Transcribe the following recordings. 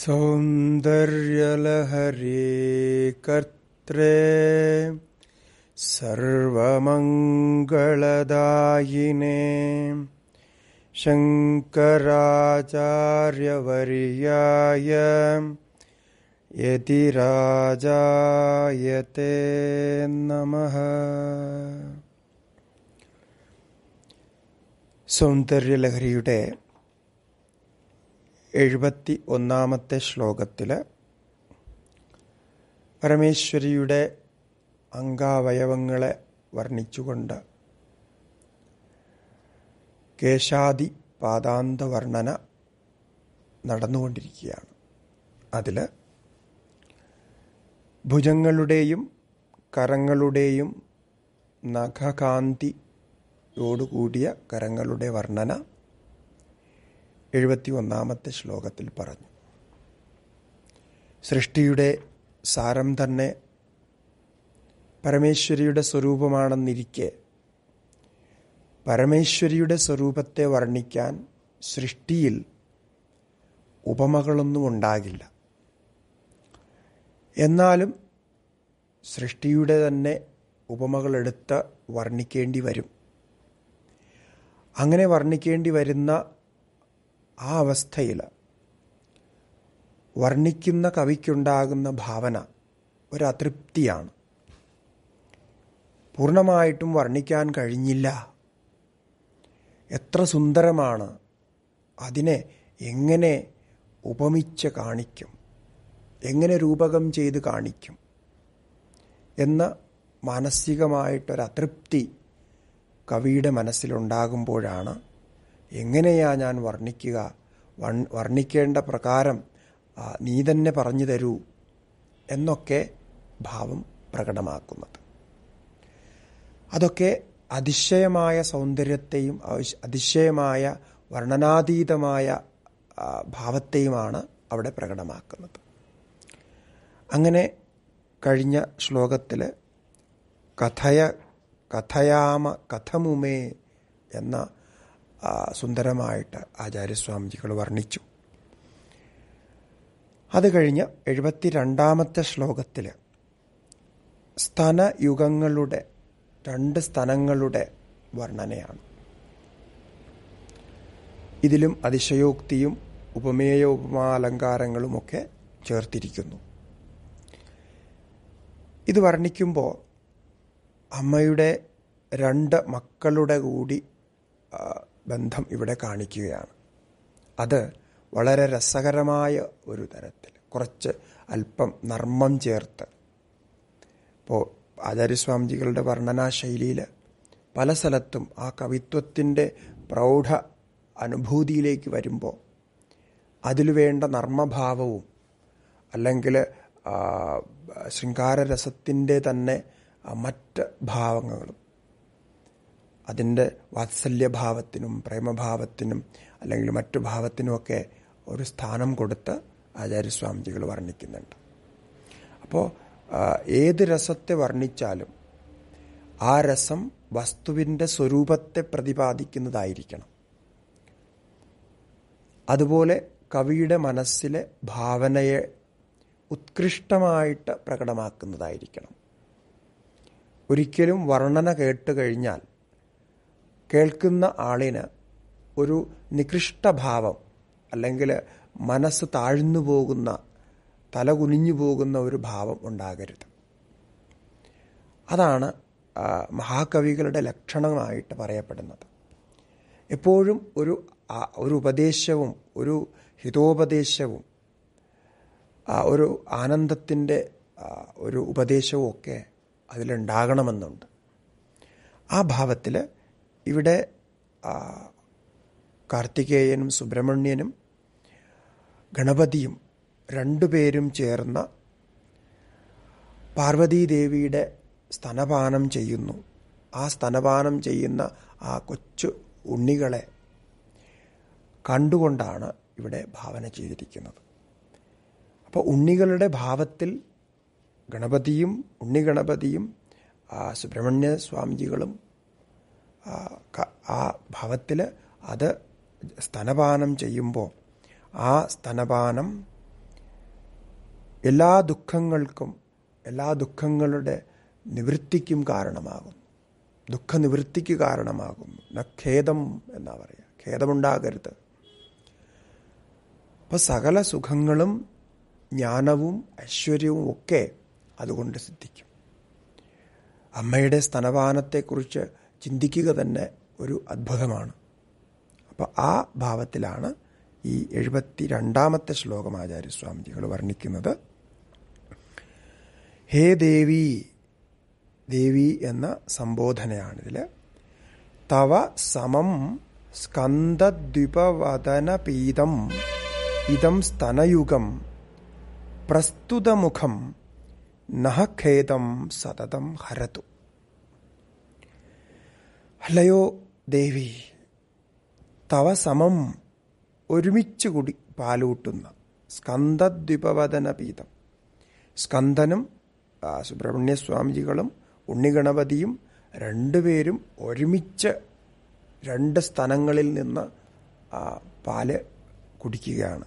सौन्दर्यलहरे कर्त्रे सर्वमङ्गलदायिने शङ्कराचार्यवर्याय यदि राजायते नमः सौन्दर्यलहरियुटे എഴുപത്തി ഒന്നാമത്തെ ശ്ലോകത്തിൽ പരമേശ്വരിയുടെ അംഗാവയവങ്ങളെ വർണ്ണിച്ചുകൊണ്ട് കേശാദി പാദാന്ത വർണ്ണന നടന്നുകൊണ്ടിരിക്കുകയാണ് അതിൽ ഭുജങ്ങളുടെയും കരങ്ങളുടെയും നഖകാന്തിയോടുകൂടിയ കരങ്ങളുടെ വർണ്ണന എഴുപത്തി ഒന്നാമത്തെ ശ്ലോകത്തിൽ പറഞ്ഞു സൃഷ്ടിയുടെ സാരം തന്നെ പരമേശ്വരിയുടെ സ്വരൂപമാണെന്നിരിക്കെ പരമേശ്വരിയുടെ സ്വരൂപത്തെ വർണ്ണിക്കാൻ സൃഷ്ടിയിൽ ഉപമകളൊന്നും ഉണ്ടാകില്ല എന്നാലും സൃഷ്ടിയുടെ തന്നെ ഉപമകളെടുത്ത് വർണ്ണിക്കേണ്ടി വരും അങ്ങനെ വർണ്ണിക്കേണ്ടി വരുന്ന ആ അവസ്ഥയിൽ വർണ്ണിക്കുന്ന കവിക്കുണ്ടാകുന്ന ഭാവന ഒരതൃപ്തിയാണ് പൂർണ്ണമായിട്ടും വർണ്ണിക്കാൻ കഴിഞ്ഞില്ല എത്ര സുന്ദരമാണ് അതിനെ എങ്ങനെ ഉപമിച്ച് കാണിക്കും എങ്ങനെ രൂപകം ചെയ്ത് കാണിക്കും എന്ന മാനസികമായിട്ടൊരതൃപ്തി കവിയുടെ മനസ്സിലുണ്ടാകുമ്പോഴാണ് എങ്ങനെയാ ഞാൻ വർണ്ണിക്കുക വർണ്ണിക്കേണ്ട പ്രകാരം നീ തന്നെ പറഞ്ഞു തരൂ എന്നൊക്കെ ഭാവം പ്രകടമാക്കുന്നത് അതൊക്കെ അതിശയമായ സൗന്ദര്യത്തെയും അതിശയമായ വർണ്ണനാതീതമായ ഭാവത്തെയുമാണ് അവിടെ പ്രകടമാക്കുന്നത് അങ്ങനെ കഴിഞ്ഞ ശ്ലോകത്തിൽ കഥയ കഥയാമ കഥമുമേ എന്ന സുന്ദരമായിട്ട് ആചാര്യസ്വാമിജികൾ വർണ്ണിച്ചു അത് കഴിഞ്ഞ് എഴുപത്തിരണ്ടാമത്തെ ശ്ലോകത്തിൽ യുഗങ്ങളുടെ രണ്ട് സ്ഥലങ്ങളുടെ വർണ്ണനയാണ് ഇതിലും അതിശയോക്തിയും ഉപമേയ ഉപമാലങ്കാരങ്ങളുമൊക്കെ ചേർത്തിരിക്കുന്നു ഇത് വർണ്ണിക്കുമ്പോൾ അമ്മയുടെ രണ്ട് മക്കളുടെ കൂടി ബന്ധം ഇവിടെ കാണിക്കുകയാണ് അത് വളരെ രസകരമായ ഒരു തരത്തിൽ കുറച്ച് അല്പം നർമ്മം ചേർത്ത് ഇപ്പോൾ ആചാര്യസ്വാമിജികളുടെ വർണ്ണനാശൈലിയിൽ പല സ്ഥലത്തും ആ കവിത്വത്തിൻ്റെ പ്രൗഢ അനുഭൂതിയിലേക്ക് വരുമ്പോൾ അതിൽ വേണ്ട നർമ്മഭാവവും അല്ലെങ്കിൽ ശൃംഗാരരസത്തിൻ്റെ തന്നെ മറ്റ് ഭാവങ്ങളും അതിൻ്റെ വാത്സല്യഭാവത്തിനും പ്രേമഭാവത്തിനും അല്ലെങ്കിൽ മറ്റു ഭാവത്തിനുമൊക്കെ ഒരു സ്ഥാനം കൊടുത്ത് ആചാര്യസ്വാമിജികൾ വർണ്ണിക്കുന്നുണ്ട് അപ്പോൾ ഏത് രസത്തെ വർണ്ണിച്ചാലും ആ രസം വസ്തുവിൻ്റെ സ്വരൂപത്തെ പ്രതിപാദിക്കുന്നതായിരിക്കണം അതുപോലെ കവിയുടെ മനസ്സിലെ ഭാവനയെ ഉത്കൃഷ്ടമായിട്ട് പ്രകടമാക്കുന്നതായിരിക്കണം ഒരിക്കലും വർണ്ണന കേട്ട് കഴിഞ്ഞാൽ കേൾക്കുന്ന ആളിന് ഒരു നികൃഷ്ടഭാവം അല്ലെങ്കിൽ മനസ്സ് താഴ്ന്നു പോകുന്ന തലകുനിഞ്ഞു പോകുന്ന ഒരു ഭാവം ഉണ്ടാകരുത് അതാണ് മഹാകവികളുടെ ലക്ഷണമായിട്ട് പറയപ്പെടുന്നത് എപ്പോഴും ഒരു ഒരു ഉപദേശവും ഒരു ഹിതോപദേശവും ഒരു ആനന്ദത്തിൻ്റെ ഒരു ഉപദേശവും ഒക്കെ അതിലുണ്ടാകണമെന്നുണ്ട് ആ ഭാവത്തിൽ ഇവിടെ കാർത്തികേയനും സുബ്രഹ്മണ്യനും ഗണപതിയും രണ്ടുപേരും ചേർന്ന പാർവതീദേവിയുടെ സ്തനപാനം ചെയ്യുന്നു ആ സ്തനപാനം ചെയ്യുന്ന ആ കൊച്ചു ഉണ്ണികളെ കണ്ടുകൊണ്ടാണ് ഇവിടെ ഭാവന ചെയ്തിരിക്കുന്നത് അപ്പോൾ ഉണ്ണികളുടെ ഭാവത്തിൽ ഗണപതിയും ഉണ്ണി ഗണപതിയും സുബ്രഹ്മണ്യ സ്വാമിജികളും ആ ഭവത്തിൽ അത് സ്തനപാനം ചെയ്യുമ്പോൾ ആ സ്തനപാനം എല്ലാ ദുഃഖങ്ങൾക്കും എല്ലാ ദുഃഖങ്ങളുടെ നിവൃത്തിക്കും കാരണമാകും ദുഃഖനിവൃത്തിക്ക് കാരണമാകുന്നു ന ഖേദം എന്നാ പറയുക ഖേദമുണ്ടാകരുത് അപ്പോൾ സകല സുഖങ്ങളും ജ്ഞാനവും ഐശ്വര്യവും ഒക്കെ അതുകൊണ്ട് സിദ്ധിക്കും അമ്മയുടെ സ്തനപാനത്തെക്കുറിച്ച് ചിന്തിക്കുക തന്നെ ഒരു അത്ഭുതമാണ് അപ്പോൾ ആ ഭാവത്തിലാണ് ഈ എഴുപത്തി രണ്ടാമത്തെ ശ്ലോകം ആചാര്യസ്വാമിജികൾ വർണ്ണിക്കുന്നത് ഹേ ദേവി ദേവി എന്ന സംബോധനയാണിതിൽ തവ സമം സ്കന്ദദ്വിപവദനപീതം ഇതം സ്തനയുഗം പ്രസ്തുതമുഖം നഹഖേദം സതതം ഹരതു അല്ലയോ ദേവി തവ സമം ഒരുമിച്ച് കൂടി പാലൂട്ടുന്ന സ്കന്ദദ്വിപവദന പീതം സ്കന്ദനും സുബ്രഹ്മണ്യസ്വാമിജികളും ഉണ്ണിഗണപതിയും രണ്ടുപേരും ഒരുമിച്ച് രണ്ട് സ്ഥലങ്ങളിൽ നിന്ന് പാല് കുടിക്കുകയാണ്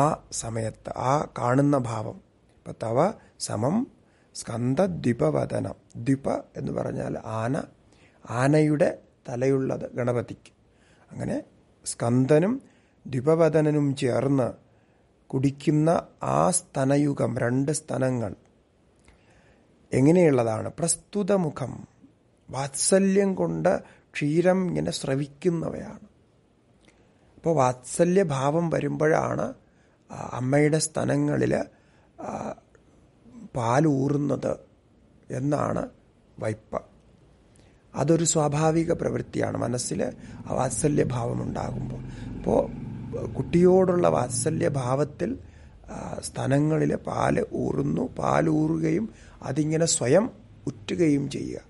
ആ സമയത്ത് ആ കാണുന്ന ഭാവം ഇപ്പം തവ സമം സ്കന്ദദ്വിപവദനം ദ്വിപ എന്ന് പറഞ്ഞാൽ ആന ആനയുടെ തലയുള്ളത് ഗണപതിക്ക് അങ്ങനെ സ്കന്ദനും ദ്വിപവദനനും ചേർന്ന് കുടിക്കുന്ന ആ സ്തനയുഗം രണ്ട് സ്തനങ്ങൾ എങ്ങനെയുള്ളതാണ് പ്രസ്തുത മുഖം വാത്സല്യം കൊണ്ട് ക്ഷീരം ഇങ്ങനെ ശ്രവിക്കുന്നവയാണ് അപ്പോൾ വാത്സല്യഭാവം വരുമ്പോഴാണ് അമ്മയുടെ സ്തനങ്ങളിൽ പാലൂറുന്നത് എന്നാണ് വൈപ്പം അതൊരു സ്വാഭാവിക പ്രവൃത്തിയാണ് മനസ്സിൽ വാത്സല്യഭാവം ഉണ്ടാകുമ്പോൾ അപ്പോൾ കുട്ടിയോടുള്ള വാത്സല്യഭാവത്തിൽ സ്ഥലങ്ങളിൽ പാല് ഊറുന്നു പാലൂറുകയും അതിങ്ങനെ സ്വയം ഉറ്റുകയും ചെയ്യുക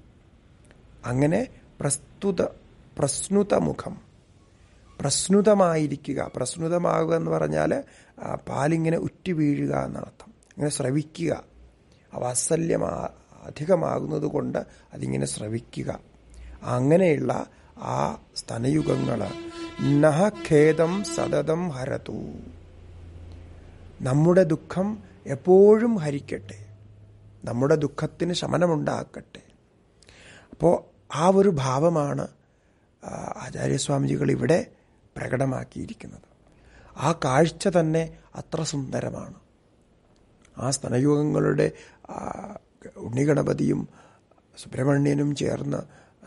അങ്ങനെ പ്രസ്തുത പ്രസ്നുതമുഖം പ്രസ്നുതമായിരിക്കുക പ്രസ്നുതമാകുക എന്ന് പറഞ്ഞാൽ പാലിങ്ങനെ ഉറ്റു വീഴുക എന്നർത്ഥം ഇങ്ങനെ ശ്രവിക്കുക വാത്സല്യം അധികമാകുന്നത് കൊണ്ട് അതിങ്ങനെ ശ്രവിക്കുക അങ്ങനെയുള്ള ആ സ്തനയുഗങ്ങൾ നഹഖേദം സതതം ഹരതു നമ്മുടെ ദുഃഖം എപ്പോഴും ഹരിക്കട്ടെ നമ്മുടെ ദുഃഖത്തിന് ശമനമുണ്ടാക്കട്ടെ അപ്പോൾ ആ ഒരു ഭാവമാണ് ആചാര്യസ്വാമിജികൾ ഇവിടെ പ്രകടമാക്കിയിരിക്കുന്നത് ആ കാഴ്ച തന്നെ അത്ര സുന്ദരമാണ് ആ സ്തനയുഗങ്ങളുടെ ഉണ്ണിഗണപതിയും സുബ്രഹ്മണ്യനും ചേർന്ന്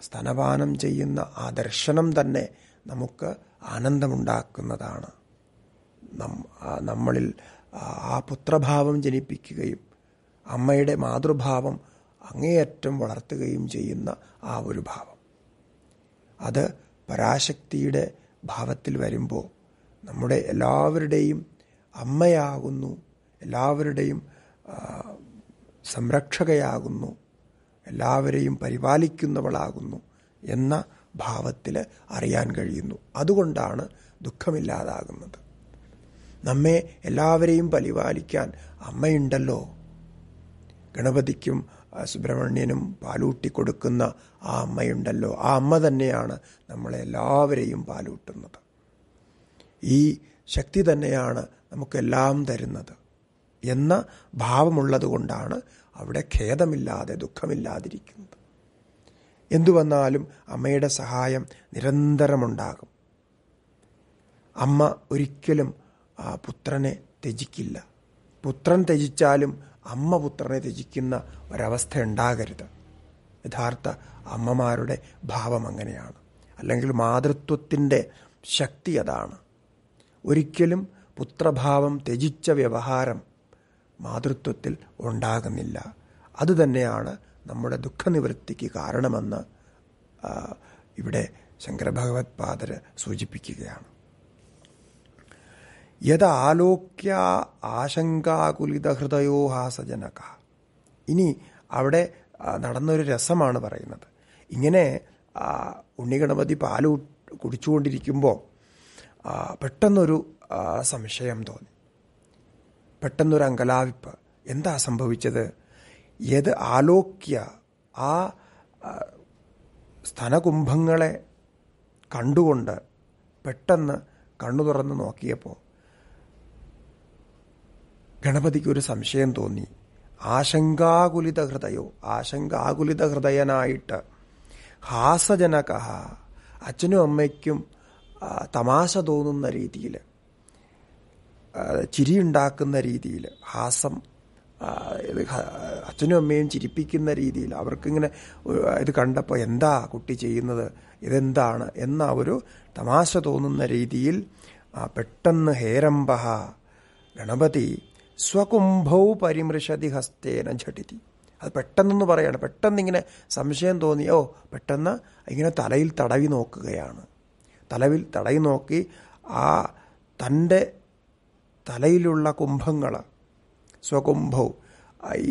സ്തനപാനം ചെയ്യുന്ന ആ ദർശനം തന്നെ നമുക്ക് ആനന്ദമുണ്ടാക്കുന്നതാണ് നമ്മളിൽ ആ പുത്രഭാവം ജനിപ്പിക്കുകയും അമ്മയുടെ മാതൃഭാവം അങ്ങേയറ്റം വളർത്തുകയും ചെയ്യുന്ന ആ ഒരു ഭാവം അത് പരാശക്തിയുടെ ഭാവത്തിൽ വരുമ്പോൾ നമ്മുടെ എല്ലാവരുടെയും അമ്മയാകുന്നു എല്ലാവരുടെയും സംരക്ഷകയാകുന്നു എല്ലാവരെയും പരിപാലിക്കുന്നവളാകുന്നു എന്ന ഭാവത്തിൽ അറിയാൻ കഴിയുന്നു അതുകൊണ്ടാണ് ദുഃഖമില്ലാതാകുന്നത് നമ്മെ എല്ലാവരെയും പരിപാലിക്കാൻ അമ്മയുണ്ടല്ലോ ഗണപതിക്കും സുബ്രഹ്മണ്യനും പാലൂട്ടി കൊടുക്കുന്ന ആ അമ്മയുണ്ടല്ലോ ആ അമ്മ തന്നെയാണ് നമ്മളെ എല്ലാവരെയും പാലൂട്ടുന്നത് ഈ ശക്തി തന്നെയാണ് നമുക്കെല്ലാം തരുന്നത് എന്ന ഭാവമുള്ളത് കൊണ്ടാണ് അവിടെ ഖേദമില്ലാതെ ദുഃഖമില്ലാതിരിക്കുന്നത് എന്തു വന്നാലും അമ്മയുടെ സഹായം നിരന്തരമുണ്ടാകും അമ്മ ഒരിക്കലും പുത്രനെ ത്യജിക്കില്ല പുത്രൻ ത്യജിച്ചാലും അമ്മ പുത്രനെ ത്യജിക്കുന്ന ഒരവസ്ഥ ഉണ്ടാകരുത് യഥാർത്ഥ അമ്മമാരുടെ ഭാവം അങ്ങനെയാണ് അല്ലെങ്കിൽ മാതൃത്വത്തിൻ്റെ ശക്തി അതാണ് ഒരിക്കലും പുത്രഭാവം ത്യജിച്ച വ്യവഹാരം മാതൃത്വത്തിൽ ഉണ്ടാകുന്നില്ല അതുതന്നെയാണ് നമ്മുടെ ദുഃഖനിവൃത്തിക്ക് കാരണമെന്ന് ഇവിടെ ശങ്കരഭഗവത് പാദർ സൂചിപ്പിക്കുകയാണ് യഥാലോക്യ ആശങ്കാകുലിതഹൃദയോഹാസജനക ഇനി അവിടെ നടന്നൊരു രസമാണ് പറയുന്നത് ഇങ്ങനെ ഉണ്ണിഗണപതി പാല് കുടിച്ചുകൊണ്ടിരിക്കുമ്പോൾ പെട്ടെന്നൊരു സംശയം തോന്നി പെട്ടെന്നൊരു അങ്കലാവിപ്പ് എന്താ സംഭവിച്ചത് ഏത് ആലോക്യ ആ സ്ഥനകുംഭങ്ങളെ കണ്ടുകൊണ്ട് പെട്ടെന്ന് കണ്ണു തുറന്ന് നോക്കിയപ്പോൾ ഗണപതിക്ക് ഒരു സംശയം തോന്നി ആശങ്കാകുലിത ഹൃദയോ ആശങ്കാകുലിത ഹൃദയനായിട്ട് ഹാസജനക അച്ഛനും അമ്മയ്ക്കും തമാശ തോന്നുന്ന രീതിയിൽ ചിരിയുണ്ടാക്കുന്ന രീതിയിൽ ഹാസം ഇത് അച്ഛനും അമ്മയും ചിരിപ്പിക്കുന്ന രീതിയിൽ അവർക്കിങ്ങനെ ഇത് കണ്ടപ്പോൾ എന്താ കുട്ടി ചെയ്യുന്നത് ഇതെന്താണ് എന്ന ഒരു തമാശ തോന്നുന്ന രീതിയിൽ പെട്ടെന്ന് ഹേരംബഹ ഗണപതി സ്വകുംഭൗ പരിമൃഷതി ഹസ്തേന ഝടിതി അത് പെട്ടെന്നൊന്ന് പറയാണ് പെട്ടെന്ന് ഇങ്ങനെ സംശയം തോന്നിയോ പെട്ടെന്ന് ഇങ്ങനെ തലയിൽ തടവി നോക്കുകയാണ് തലവിൽ തടവി നോക്കി ആ തൻ്റെ തലയിലുള്ള കുംഭങ്ങൾ സ്വകുംഭവും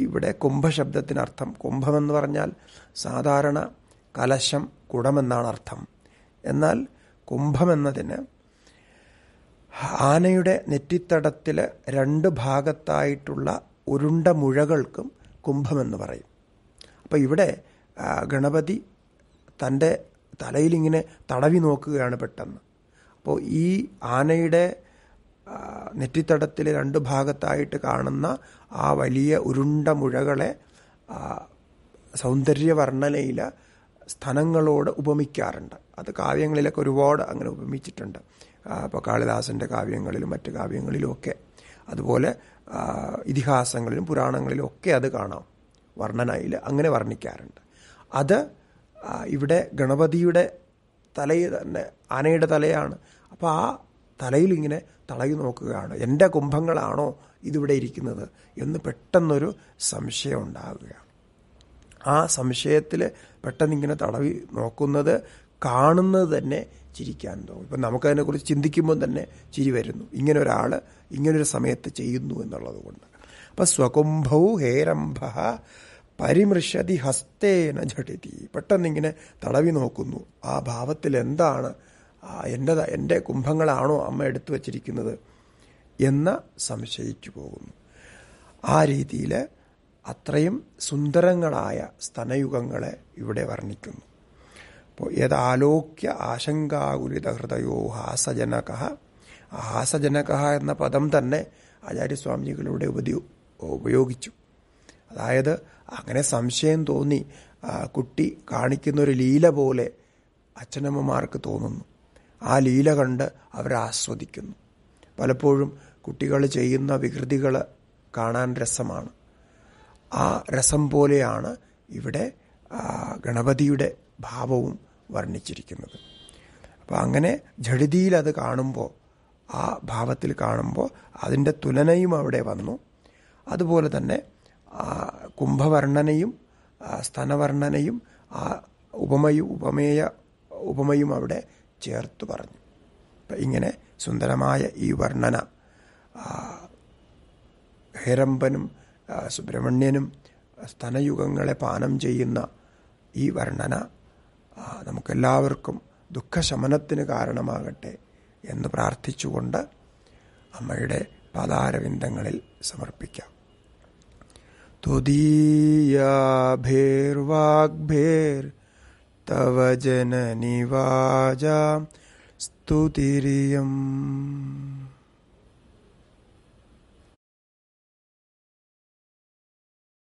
ഇവിടെ കുംഭശബ്ദത്തിനർത്ഥം കുംഭമെന്ന് പറഞ്ഞാൽ സാധാരണ കലശം കുടമെന്നാണ് അർത്ഥം എന്നാൽ കുംഭമെന്നതിന് ആനയുടെ നെറ്റിത്തടത്തിൽ രണ്ട് ഭാഗത്തായിട്ടുള്ള ഉരുണ്ട മുഴകൾക്കും കുംഭമെന്ന് പറയും അപ്പോൾ ഇവിടെ ഗണപതി തൻ്റെ തലയിലിങ്ങനെ തടവി നോക്കുകയാണ് പെട്ടെന്ന് അപ്പോൾ ഈ ആനയുടെ നെറ്റിത്തടത്തിലെ രണ്ട് ഭാഗത്തായിട്ട് കാണുന്ന ആ വലിയ ഉരുണ്ട മുഴകളെ സൗന്ദര്യവർണ്ണനയിൽ സ്ഥലങ്ങളോട് ഉപമിക്കാറുണ്ട് അത് കാവ്യങ്ങളിലൊക്കെ ഒരുപാട് അങ്ങനെ ഉപമിച്ചിട്ടുണ്ട് ഇപ്പോൾ കാളിദാസൻ്റെ കാവ്യങ്ങളിലും മറ്റ് കാവ്യങ്ങളിലും ഒക്കെ അതുപോലെ ഇതിഹാസങ്ങളിലും പുരാണങ്ങളിലും ഒക്കെ അത് കാണാം വർണ്ണനയിൽ അങ്ങനെ വർണ്ണിക്കാറുണ്ട് അത് ഇവിടെ ഗണപതിയുടെ തലയിൽ തന്നെ ആനയുടെ തലയാണ് അപ്പോൾ ആ തലയിൽ ഇങ്ങനെ തളകി നോക്കുകയാണ് എൻ്റെ കുംഭങ്ങളാണോ ഇതിവിടെ ഇരിക്കുന്നത് എന്ന് പെട്ടെന്നൊരു സംശയം ഉണ്ടാകുകയാണ് ആ സംശയത്തിൽ പെട്ടെന്നിങ്ങനെ തളവി നോക്കുന്നത് കാണുന്നത് തന്നെ ചിരിക്കാൻ തോന്നും ഇപ്പം നമുക്കതിനെക്കുറിച്ച് ചിന്തിക്കുമ്പോൾ തന്നെ ചിരി വരുന്നു ഇങ്ങനെ ഒരാൾ ഇങ്ങനൊരു സമയത്ത് ചെയ്യുന്നു എന്നുള്ളത് കൊണ്ട് അപ്പം സ്വകുംഭൗ ഹേരംഭ പരിമൃഷതി ഹസ്തേന ഝടിതി പെട്ടെന്നിങ്ങനെ തടവി നോക്കുന്നു ആ ഭാവത്തിൽ എന്താണ് ആ എൻ്റെ എൻ്റെ കുംഭങ്ങളാണോ അമ്മ എടുത്തു വച്ചിരിക്കുന്നത് എന്ന് സംശയിച്ചു പോകുന്നു ആ രീതിയിൽ അത്രയും സുന്ദരങ്ങളായ സ്തനയുഗങ്ങളെ ഇവിടെ വർണ്ണിക്കുന്നു അപ്പോൾ ഏതാലോക്യ ആലോക്യ ആശങ്കാകുലിത ഹൃദയോ ഹാസജനക ഹാസജനക എന്ന പദം തന്നെ ആചാര്യസ്വാമിജികളിവിടെ ഉപദ്യോ ഉപയോഗിച്ചു അതായത് അങ്ങനെ സംശയം തോന്നി കുട്ടി കാണിക്കുന്നൊരു ലീല പോലെ അച്ഛനമ്മമാർക്ക് തോന്നുന്നു ആ ലീല കണ്ട് അവരാസ്വദിക്കുന്നു പലപ്പോഴും കുട്ടികൾ ചെയ്യുന്ന വികൃതികൾ കാണാൻ രസമാണ് ആ രസം പോലെയാണ് ഇവിടെ ഗണപതിയുടെ ഭാവവും വർണ്ണിച്ചിരിക്കുന്നത് അപ്പോൾ അങ്ങനെ ജഡിതിയിൽ അത് കാണുമ്പോൾ ആ ഭാവത്തിൽ കാണുമ്പോൾ അതിൻ്റെ തുലനയും അവിടെ വന്നു അതുപോലെ തന്നെ കുംഭവർണ്ണനയും സ്തനവർണ്ണനയും ആ ഉപമയും ഉപമേയ ഉപമയും അവിടെ ചേർത്ത് പറഞ്ഞു ഇങ്ങനെ സുന്ദരമായ ഈ വർണ്ണന ഹേരമ്പനും സുബ്രഹ്മണ്യനും സ്തനയുഗങ്ങളെ പാനം ചെയ്യുന്ന ഈ വർണ്ണന നമുക്കെല്ലാവർക്കും ദുഃഖശമനത്തിന് കാരണമാകട്ടെ എന്ന് പ്രാർത്ഥിച്ചുകൊണ്ട് അമ്മയുടെ പാദാരവിന്ദങ്ങളിൽ സമർപ്പിക്കാം തുതീയാഭേർവാഗ്ഭേർ තව ජනනිවාජා ස්තුතිරියම්